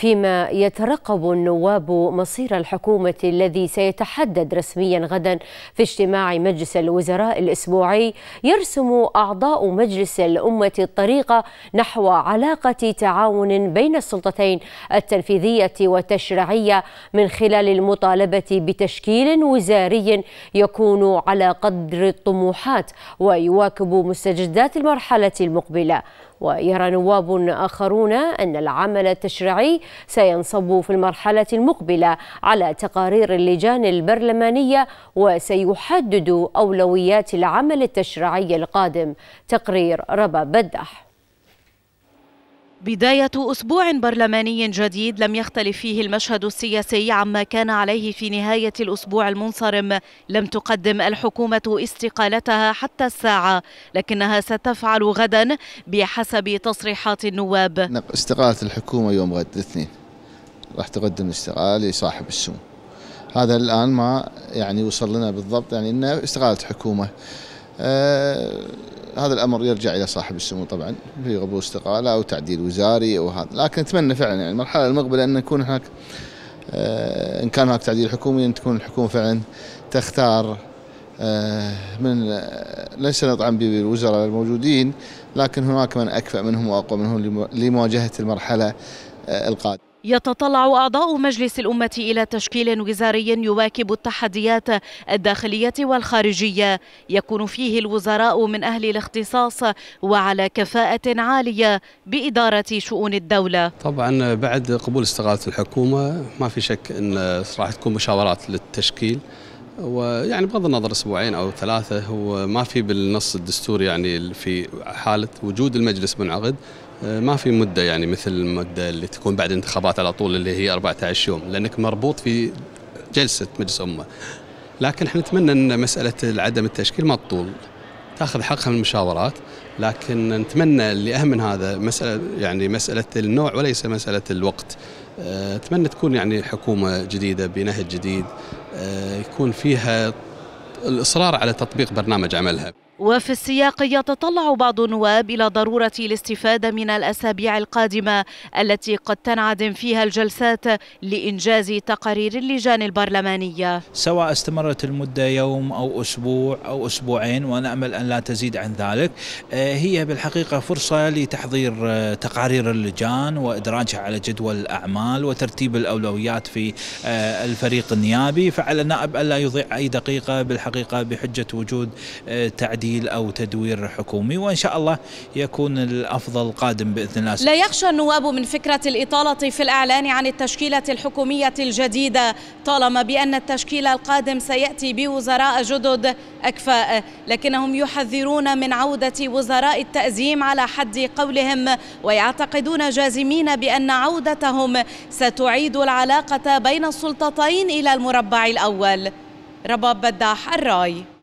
فيما يترقب النواب مصير الحكومة الذي سيتحدد رسميا غدا في اجتماع مجلس الوزراء الأسبوعي يرسم أعضاء مجلس الأمة الطريقة نحو علاقة تعاون بين السلطتين التنفيذية والتشريعية من خلال المطالبة بتشكيل وزاري يكون على قدر الطموحات ويواكب مستجدات المرحلة المقبلة ويرى نواب آخرون أن العمل التشريعي سينصب في المرحلة المقبلة على تقارير اللجان البرلمانية وسيحدد أولويات العمل التشريعي القادم تقرير ربا بدح بداية أسبوع برلماني جديد لم يختلف فيه المشهد السياسي عما كان عليه في نهاية الأسبوع المنصرم لم تقدم الحكومة استقالتها حتى الساعة لكنها ستفعل غدا بحسب تصريحات النواب نعم، استقالة الحكومة يوم غد الاثنين راح تقدم الاستقالة لصاحب السمو هذا الآن ما يعني وصل لنا بالضبط يعني أنه استقالة حكومة أه هذا الامر يرجع الى صاحب السمو طبعا في غبو استقاله او تعديل وزاري او هذا لكن اتمنى فعلا يعني المرحله المقبله ان يكون هناك آه، ان كان هناك تعديل حكومي ان تكون الحكومه فعلا تختار آه، من آه، ليس نطعن بالوزراء الموجودين لكن هناك من اكفأ منهم واقوى منهم لمواجهه المرحله القادمه يتطلع أعضاء مجلس الأمة إلى تشكيل وزاري يواكب التحديات الداخلية والخارجية يكون فيه الوزراء من أهل الاختصاص وعلى كفاءة عالية بإدارة شؤون الدولة طبعا بعد قبول استقالة الحكومة ما في شك أن راح تكون مشاورات للتشكيل ويعني بغض النظر اسبوعين او ثلاثه هو ما في بالنص الدستوري يعني في حاله وجود المجلس منعقد آه، ما في مدة يعني مثل المدة اللي تكون بعد الانتخابات على طول اللي هي 14 يوم لأنك مربوط في جلسة مجلس أمة لكن احنا نتمنى أن مسألة عدم التشكيل ما تطول تاخذ حقها من المشاورات لكن نتمنى اللي اهم من هذا مساله يعني مساله النوع وليس مساله الوقت آه، اتمنى تكون يعني حكومه جديده بنهج جديد آه، يكون فيها الاصرار على تطبيق برنامج عملها وفي السياق يتطلع بعض النواب إلى ضرورة الاستفادة من الأسابيع القادمة التي قد تنعدم فيها الجلسات لإنجاز تقارير اللجان البرلمانية سواء استمرت المدة يوم أو أسبوع أو أسبوعين ونأمل أن لا تزيد عن ذلك آه، هي بالحقيقة فرصة لتحضير آه، تقارير اللجان وإدراجها على جدول الأعمال وترتيب الأولويات في آه، الفريق النيابي فعلى النائب ألا يضيع أي دقيقة بالحقيقة بحجة وجود تعديل تعديل أو تدوير حكومي وإن شاء الله يكون الأفضل قادم بإذن الله لا يخشى النواب من فكرة الإطالة في الإعلان عن التشكيلة الحكومية الجديدة طالما بأن التشكيل القادم سيأتي بوزراء جدد أكفاء لكنهم يحذرون من عودة وزراء التأزيم على حد قولهم ويعتقدون جازمين بأن عودتهم ستعيد العلاقة بين السلطتين إلى المربع الأول رباب بداح الراي